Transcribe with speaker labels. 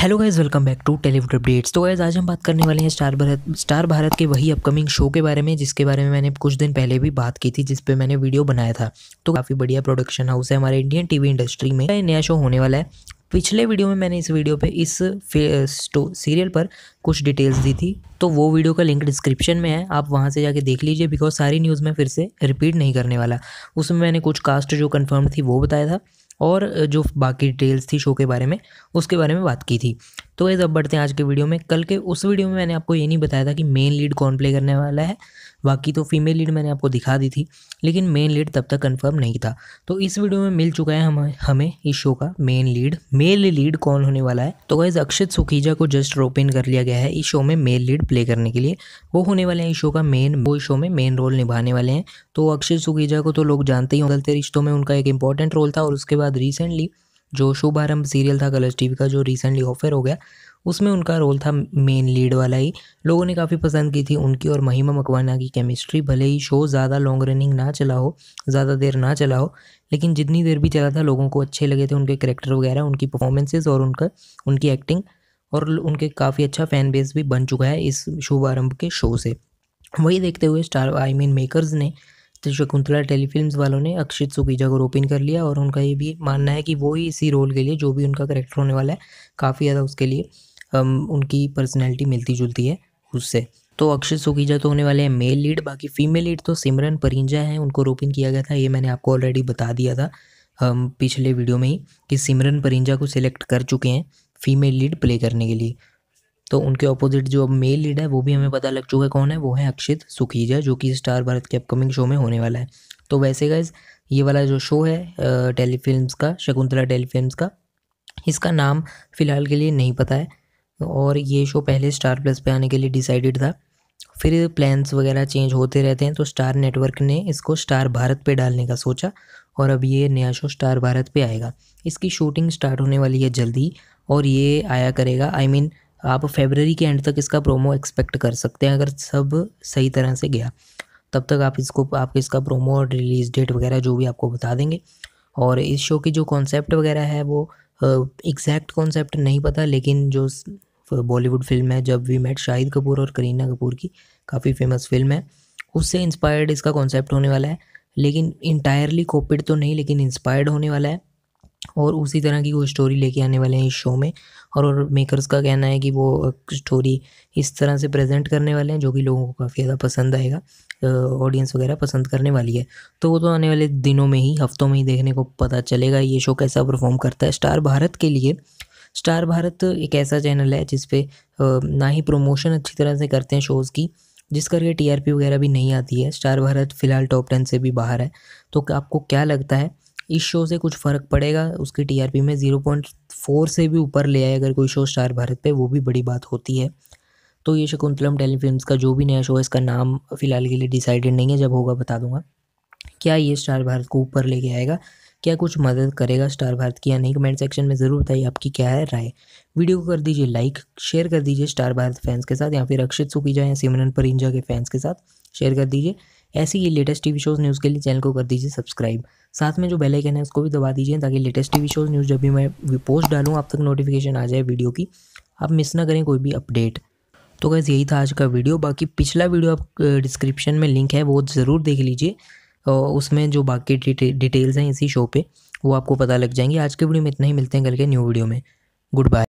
Speaker 1: hello guys welcome back to Tellywood updates तो guys आज हम बात करने वाले हैं स्टार भारत स्टार भारत के वही अपकमिंग शो के बारे में जिसके बारे में मैंने कुछ दिन पहले भी बात की थी जिस पे मैंने वीडियो बनाया था तो काफ़ी बढ़िया प्रोडक्शन हाउस है हमारे इंडियन टीवी इंडस्ट्री में नया शो होने वाला है पिछले वीडियो में मैंने इस वीडियो पर इस सीरियल पर कुछ डिटेल्स दी थी तो वो वीडियो का लिंक डिस्क्रिप्शन में है आप वहाँ से जाके देख लीजिए बिकॉज सारी न्यूज़ मैं फिर से रिपीट नहीं करने वाला उसमें मैंने कुछ कास्ट जो कन्फर्म थी वो बताया था और जो बाकी डिटेल्स थी शो के बारे में उसके बारे में बात की थी तो वैसे अब बढ़ते हैं आज के वीडियो में कल के उस वीडियो में मैंने आपको ये नहीं बताया था कि मेन लीड कौन प्ले करने वाला है बाकी तो फीमेल लीड मैंने आपको दिखा दी थी लेकिन मेन लीड तब तक कंफर्म नहीं था तो इस वीडियो में मिल चुका है हम हमें इस शो का मेन लीड मेल लीड कौन होने वाला है तो वैसे अक्षत सुखीजा को जस्ट रोप इन कर लिया गया है इस शो में मेल लीड प्ले करने के लिए वो होने वाले हैं इस शो का मेन वो इस शो में मेन रोल निभाने वाले हैं तो अक्षत सुखीजा को तो लोग जानते ही होंगे रिश्तों में उनका एक इंपॉर्टेंट रोल था और उसके बाद रिसेंटली जो शुभारंभ सीरियल था कलर्स टीवी का जो रिसेंटली ऑफर हो गया उसमें उनका रोल था मेन लीड वाला ही लोगों ने काफ़ी पसंद की थी उनकी और महिमा मकवाना की केमिस्ट्री भले ही शो ज़्यादा लॉन्ग रनिंग ना चला हो ज़्यादा देर ना चला हो लेकिन जितनी देर भी चला था लोगों को अच्छे लगे थे उनके करेक्टर वगैरह उनकी परफॉर्मेंसेज और उनका उनकी एक्टिंग और उनके काफ़ी अच्छा फैन बेस भी बन चुका है इस शुभारंभ के शो से वही देखते हुए स्टार आई मीन मेकर्स ने तो शकुंतला टेलीफिल्म्स वालों ने अक्षित सुकीजा को रोपिन कर लिया और उनका ये भी मानना है कि वो ही इसी रोल के लिए जो भी उनका करेक्टर होने वाला है काफ़ी ज़्यादा उसके लिए उनकी पर्सनैलिटी मिलती जुलती है उससे तो अक्षित सुखीजा तो होने वाले हैं मेल लीड बाकी फीमेल लीड तो सिमरन परिंजा हैं उनको रोपिन किया गया था ये मैंने आपको ऑलरेडी बता दिया था हम पिछले वीडियो में ही कि सिमरन परिंजा को सिलेक्ट कर चुके हैं फीमेल लीड प्ले करने के लिए तो उनके ऑपोजिट जो अब मेल लीड है वो भी हमें पता लग चुका है कौन है वो है अक्षित सुखीजा जो कि स्टार भारत के अपकमिंग शो में होने वाला है तो वैसे का ये वाला जो शो है टेलीफिल्म का शकुंतला टेलीफिल्म का इसका नाम फ़िलहाल के लिए नहीं पता है और ये शो पहले स्टार प्लस पे आने के लिए डिसाइडेड था फिर प्लान्स वगैरह चेंज होते रहते हैं तो स्टार नेटवर्क ने इसको स्टार भारत पे डालने का सोचा और अब ये नया शो स्टार भारत पे आएगा इसकी शूटिंग स्टार्ट होने वाली है जल्दी और ये आया करेगा आई I मीन mean, आप फेबररी के एंड तक इसका प्रोमो एक्सपेक्ट कर सकते हैं अगर सब सही तरह से गया तब तक आप इसको आप इसका प्रोमो और रिलीज़ डेट वगैरह जो भी आपको बता देंगे और इस शो की जो कॉन्सेप्ट वगैरह है वो एग्जैक्ट कॉन्सेप्ट नहीं पता लेकिन जो बॉलीवुड फिल्म है जब वी मेट शाहिद कपूर और करीना कपूर की काफ़ी फेमस फिल्म है उससे इंस्पायर्ड इसका कॉन्सेप्ट होने वाला है लेकिन इंटायरली कॉपीड तो नहीं लेकिन इंस्पायर्ड होने वाला है और उसी तरह की वो स्टोरी लेके आने वाले हैं इस शो में और मेकर्स का कहना है कि वो स्टोरी इस तरह से प्रेजेंट करने वाले हैं जो कि लोगों को काफ़ी ज़्यादा पसंद आएगा ऑडियंस वगैरह पसंद करने वाली है तो वो तो आने वाले दिनों में ही हफ्तों में ही देखने को पता चलेगा ये शो कैसा परफॉर्म करता है स्टार भारत के लिए स्टार भारत एक ऐसा चैनल है जिसपे ना ही प्रमोशन अच्छी तरह से करते हैं शोज़ की जिस करके टीआरपी वगैरह भी नहीं आती है स्टार भारत फ़िलहाल टॉप टेन से भी बाहर है तो आपको क्या लगता है इस शो से कुछ फ़र्क पड़ेगा उसकी टीआरपी में ज़ीरो पॉइंट फोर से भी ऊपर ले आए अगर कोई शो स्टार भारत पे वो भी बड़ी बात होती है तो ये शकुंतलम टेलीफिल्म का जो भी नया शो है इसका नाम फ़िलहाल के लिए डिसाइडेड नहीं है जब होगा बता दूंगा क्या ये स्टार भारत को ऊपर लेके आएगा क्या कुछ मदद करेगा स्टार भारत की या नहीं कमेंट सेक्शन में ज़रूर बताइए आपकी क्या है राय वीडियो को कर दीजिए लाइक शेयर कर दीजिए स्टार भारत फैंस के साथ या फिर अक्षित सुखीजा या सिमरन परिंजा के फैंस के साथ शेयर कर दीजिए ऐसी ही लेटेस्ट टीवी शोज़ न्यूज़ के लिए चैनल को कर दीजिए सब्सक्राइब साथ में जो बेल आइकन है उसको भी दबा दीजिए ताकि लेटेस्ट टीवी शोज़ न्यूज़ जब भी मैं पोस्ट डालूँ आप तक नोटिफिकेशन आ जाए वीडियो की आप मिस ना करें कोई भी अपडेट तो बस यही था आज का वीडियो बाकी पिछला वीडियो आप डिस्क्रिप्शन में लिंक है वो ज़रूर देख लीजिए और उसमें जो बाकी डिटेल्स हैं इसी शो पर वो आपको पता लग जाएंगे आज के वीडियो में इतना ही मिलते हैं कल के न्यू वीडियो में गुड बाय